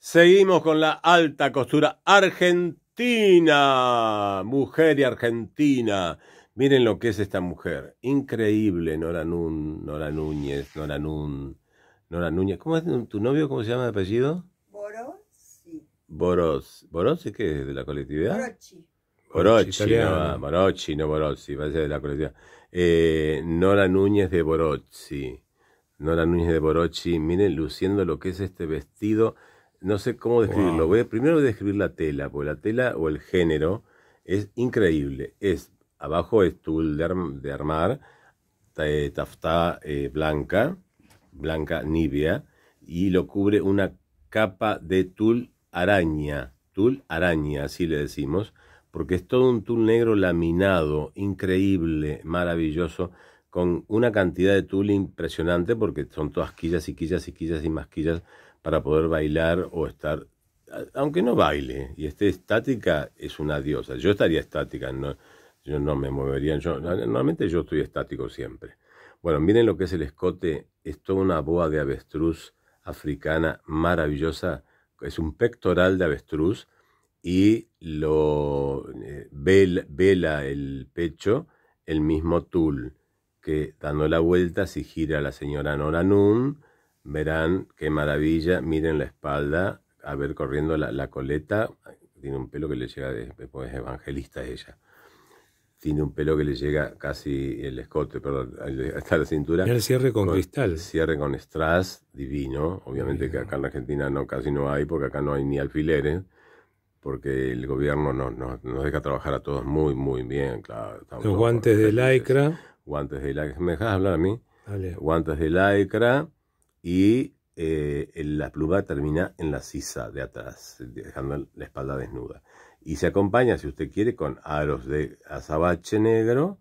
Seguimos con la alta costura argentina, mujer y argentina. Miren lo que es esta mujer. Increíble, Nora, Nun, Nora Núñez, Nora Nun, Nora Núñez. ¿Cómo es tu novio? ¿Cómo se llama de apellido? Borossi. Boros. ¿Borossi qué es? ¿De la colectividad? Borossi. Borozzi, no, no Borozzi, vaya de la colectividad. Eh, Nora Núñez de Borozzi. Nora Núñez de Borochi. miren, luciendo lo que es este vestido no sé cómo describirlo. Voy primero a describir la tela, porque la tela o el género es increíble. Es abajo es tul de, armar, eh, taftá eh, blanca, blanca nibia, y lo cubre una capa de tul araña, tul araña, así le decimos, porque es todo un tul negro laminado, increíble, maravilloso, con una cantidad de tul impresionante, porque son todas quillas y quillas y quillas y más quillas para poder bailar o estar, aunque no baile y esté estática, es una diosa. Yo estaría estática, no, yo no me movería, normalmente yo estoy estático siempre. Bueno, miren lo que es el escote, es toda una boa de avestruz africana maravillosa, es un pectoral de avestruz y lo eh, vela, el pecho el mismo tul que dando la vuelta si gira la señora Nora Nun, verán qué maravilla, miren la espalda, a ver corriendo la, coleta, tiene un pelo que le llega, después es evangelista ella, tiene un pelo que le llega casi el escote, perdón, hasta la cintura. Y el cierre con, cristal. Cierre con strass divino, obviamente que acá en Argentina no, casi no hay, porque acá no hay ni alfileres porque el gobierno nos, deja trabajar a todos muy, muy bien. Los guantes de lycra. Guantes de lycra. ¿Me dejas hablar a mí? Guantes de lycra, y eh, la pluma termina en la sisa de atrás, dejando la espalda desnuda. Y se acompaña, si usted quiere, con aros de azabache negro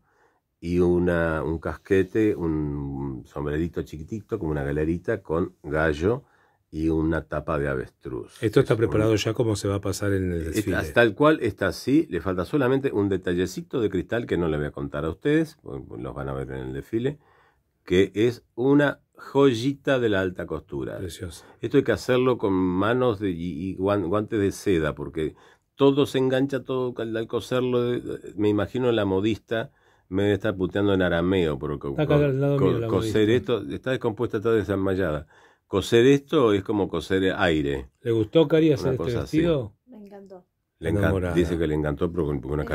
y una, un casquete, un sombrerito chiquitito, como una galerita, con gallo y una tapa de avestruz. Esto está preparado ya como se va a pasar en el desfile. tal cual, está así. Le falta solamente un detallecito de cristal que no le voy a contar a ustedes, los van a ver en el desfile, que es una joyita de la alta costura. Precioso. Esto hay que hacerlo con manos de, y, guantes de seda, porque todo se engancha, todo al, coserlo. Eh, me imagino la modista me debe estar puteando en arameo, porque coser esto, está descompuesta, está desenmayada. Coser esto es como coser aire. ¿Le gustó, Cari, hacer este vestido? Así. Me encantó. Le encanta, dice que le encantó, pero una